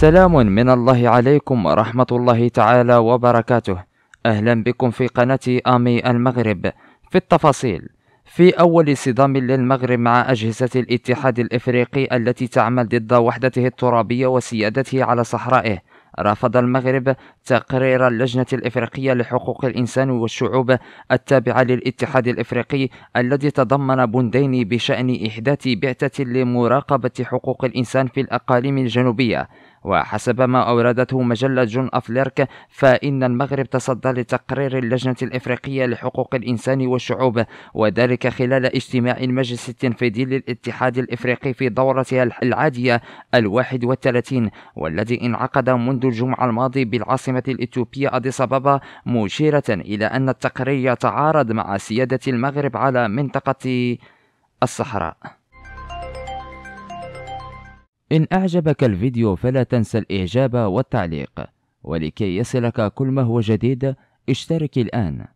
سلام من الله عليكم ورحمة الله تعالى وبركاته أهلا بكم في قناة آمي المغرب في التفاصيل في أول صدام للمغرب مع أجهزة الاتحاد الإفريقي التي تعمل ضد وحدته الترابية وسيادته على صحرائه رفض المغرب تقرير اللجنة الإفريقية لحقوق الإنسان والشعوب التابعة للاتحاد الإفريقي الذي تضمن بندين بشأن إحداث بعثة لمراقبة حقوق الإنسان في الأقاليم الجنوبية وحسب ما أوردته مجلة جون أفليرك فإن المغرب تصدى لتقرير اللجنة الإفريقية لحقوق الإنسان والشعوب وذلك خلال اجتماع المجلس التنفيذي للاتحاد الإفريقي في دورتها العادية الواحد والثلاثين والذي انعقد منذ الجمعة الماضي بالعاصمة الإثيوبية أديس أبابا مشيرة إلى أن التقرير يتعارض مع سيادة المغرب على منطقة الصحراء إن أعجبك الفيديو فلا تنسى الإعجاب والتعليق ولكي يصلك كل ما هو جديد اشترك الآن